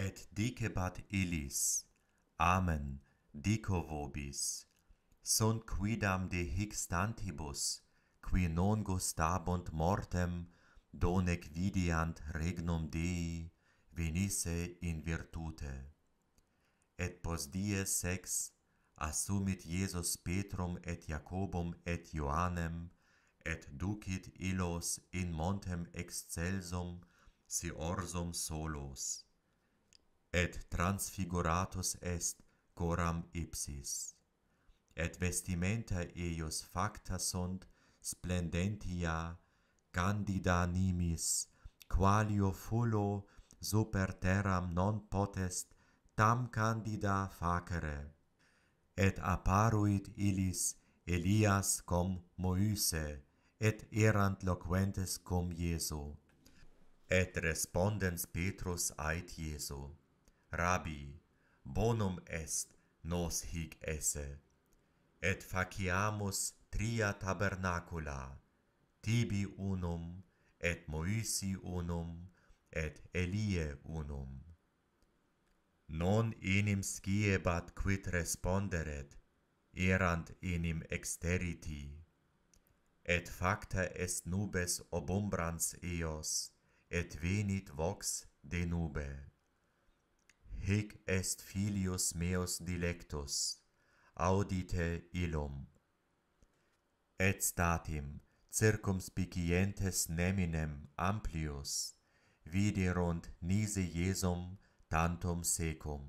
et dicebat illis amen dico vobis sunt quidam de hic stantibus qui non gustabunt mortem donec vidiant regnum dei venisse in virtute et post die sex assumit iesus petrum et jacobum et joannem et ducit illos in montem excelsum si orsum solos et transfiguratus est coram ipsis et vestimenta eius facta sunt splendentia candida nimis qualio fulo super terram non potest tam candida facere et apparuit illis elias cum moyse et erant loquentes cum iesu et respondens petrus ait iesu Rabbi, bonum est nos hic esse, et faciamus tria tabernacula, tibi unum, et Moisi unum, et Elie unum. Non inim sciebat quid responderet, erant inim exteriti. Et facta est nubes obumbrans eos, et venit vox de nubes hic est filius meus dilectus audite illum et statim circumspicientes neminem amplius viderunt nisi jesum tantum secum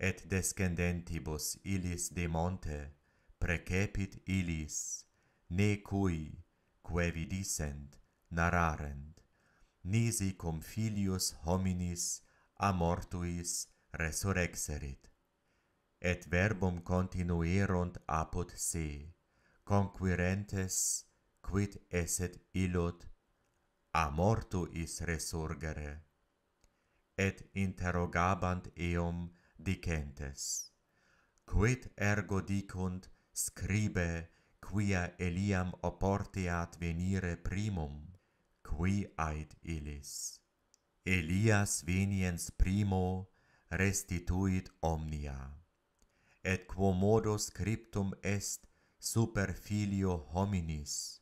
et descendentibus illis de monte precepit illis ne cui quae vidisent nararent nisi cum filius hominis a mortuis resurrexerit. Et verbum continuerunt apud se, conquirentes quid eset illud a mortuis resurgere. Et interrogabant eum dicentes, quid ergo dicunt scribe quia eliam oportiat venire primum, qui ait illis. Elias veniens primo restituit omnia. Et quo modo scriptum est super filio hominis,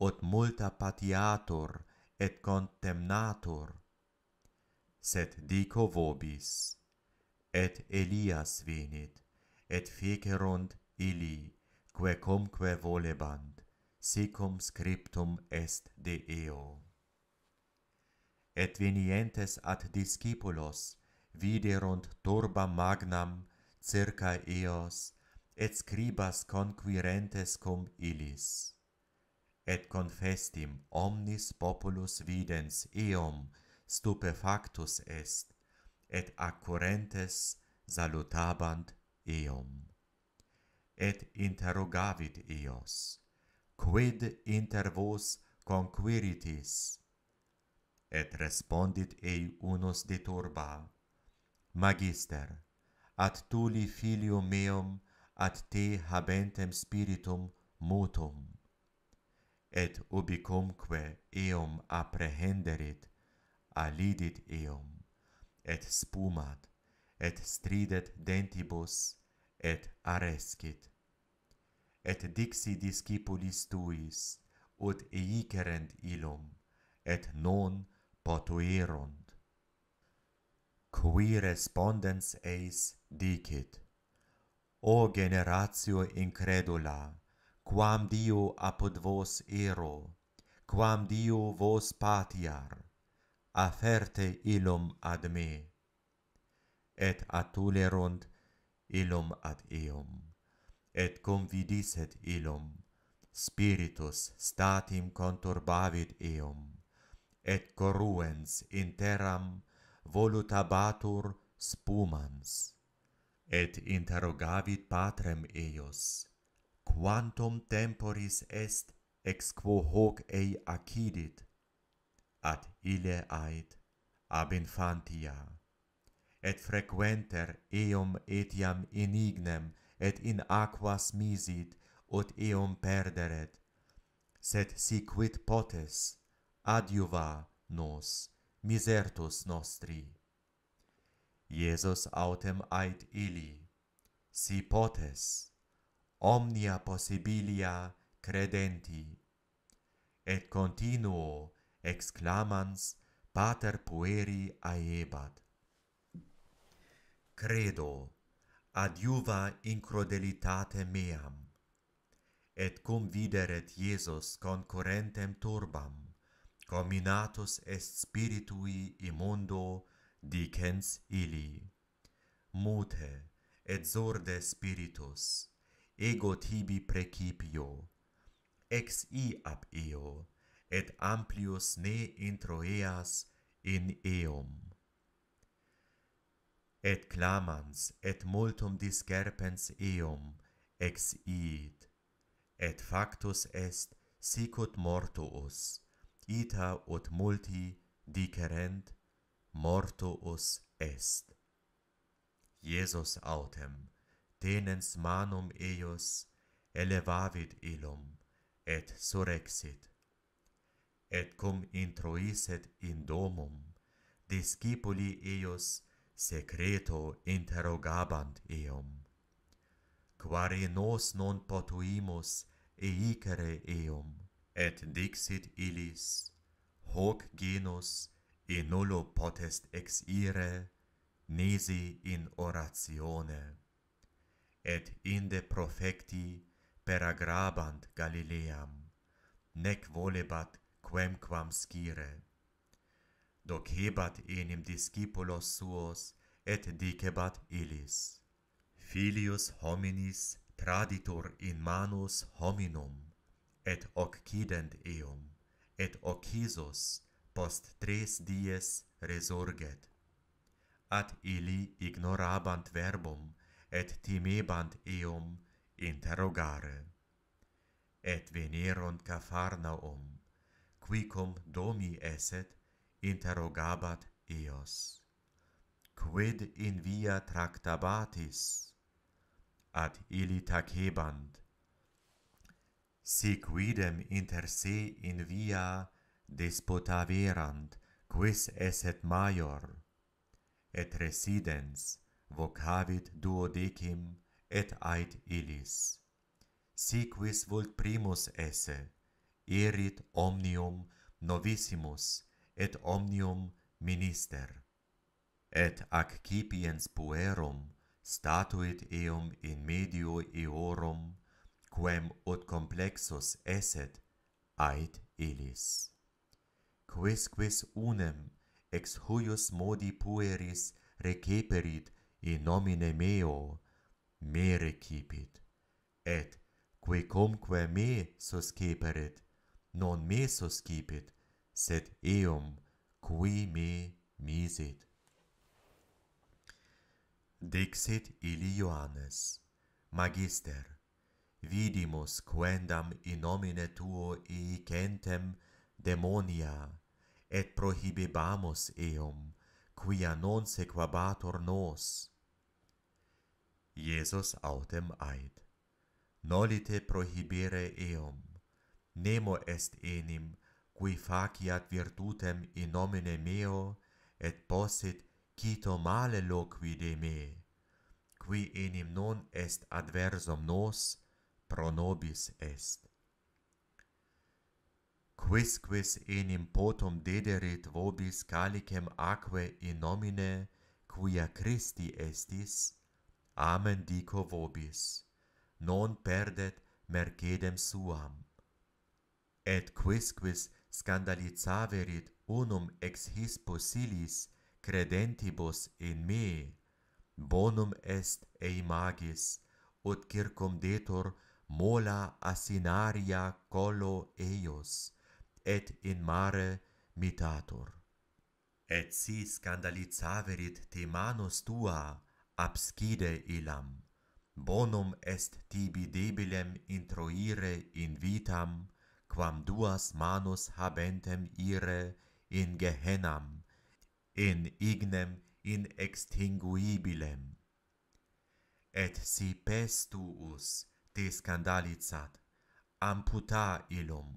ut multa patiator et contemnator. Sed dico vobis, et Elias venit, et fecerunt ili, quae cumque volebant, sicum scriptum est de eo et venientes ad discipulos viderunt turba magnam circa eos et scribas conquirentes cum illis et confestim omnis populus videns eum stupefactus est et accurentes salutabant eum et interrogavit eos quid inter vos conquiritis et respondit ei unus de turba magister ad tuli filium meum ad te habentem spiritum motum et ubicumque eum apprehenderit alidit eum et spumat et stridet dentibus et arescit et dixi discipulis tuis ut eicerent illum et non potuirunt. Qui respondens eis dicit, O generatio incredula, quam Dio apud vos ero, quam Dio vos patiar, aferte ilum ad me, et atulerunt ilum ad eum, et cum vidiset ilum, spiritus statim conturbavit eum, et coruens in terram volutabatur spumans. Et interrogavit patrem eios, quantum temporis est ex quo hoc ei acidit, at ile ait ab infantia, et frequenter eum etiam in ignem, et in aquas misit, ut eum perderet, sed si quid potes, adiuva nos misertus nostri. Iesus autem ait ili, si potes, omnia possibilia credenti, et continuo exclamans pater pueri aebat. Credo, adiuva incrodelitate meam, et cum videret Iesus concurrentem turbam, cominatus est spiritui in mundo dicens illi mute et zorde spiritus ego tibi precipio ex i ab eo et amplius ne intro eas in eum et clamans et multum discerpens eum ex iit et factus est sicut mortuus ita ut multi dicerent mortuus est. Iesus autem, tenens manum eius elevavit ilum, et surexit, et cum introiset in domum, discipuli eius secreto interrogabant eum. Quare nos non potuimus eicere eum, et dixit illis hoc genus in nullo potest ex ire nisi in oratione et inde profecti per agrabant Galileam nec volebat quemquam scire docebat enim discipulos suos et dicebat illis filius hominis traditur in manus hominum et occident eum, et occisus post tres dies resurget. At ili ignorabant verbum, et timebant eum interrogare. Et venerunt Capharnaum, quicum domi eset, interrogabat eos. Quid in via tractabatis? At ili tacebant, Si quidem inter se in via despotaverant quis eset major, et residens, vocavit duodecim, et ait illis. Si quis vult primus esse, erit omnium novissimus, et omnium minister. Et accipiens puerum, statuit eum in medio eorum, quem ut complexus eset ait illis Quisquis unem ex huius modi pueris receperit in nomine meo me recipit et quae cumque me susceperit non me suscipit sed eum qui me misit dixit ili Ioannes magister vidimus quendam in nomine tuo eicentem demonia, et prohibibamus eum, quia non sequabatur nos. Jesus autem ait, nolite prohibire eum, nemo est enim, qui faciat virtutem in nomine meo, et possit cito male loqui de me, qui enim non est adversum nos, et pro nobis est. Quisquis enim potum dederit vobis calicem aquae in nomine, quia Christi estis, amen dico vobis, non perdet mercedem suam. Et quisquis scandalizaverit unum ex his posilis credentibus in me, bonum est ei magis, ut circum detur vobis, mola asinaria colo eos et in mare mitator et si scandalizaverit te manus tua abscide ilam bonum est tibi debilem introire in vitam quam duas manus habentem ire in gehenam in ignem in extinguibilem et si pestuus te scandalizat amputa illum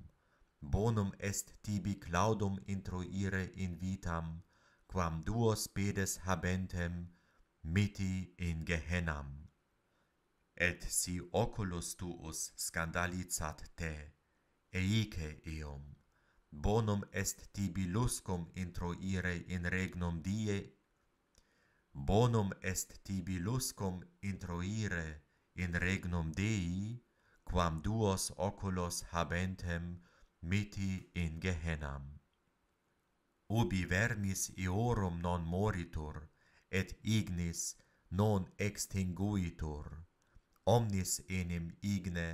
bonum est tibi claudum introire in vitam quam duos pedes habentem miti in gehenam et si oculos tuus scandalizat te eike eum bonum est tibi luscum introire in regnum die bonum est tibi luscum introire in regnum die in regnum Dei quam duos oculos habentem miti in gehenam ubi vermis iorum non moritur et ignis non extinguitur omnis enim igne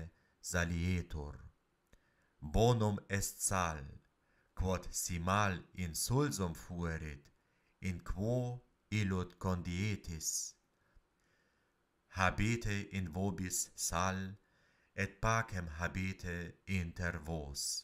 salietur bonum est sal quod si mal in sulsum fuerit in quo illud condietis Habite in vobis sal et pacem habite inter vos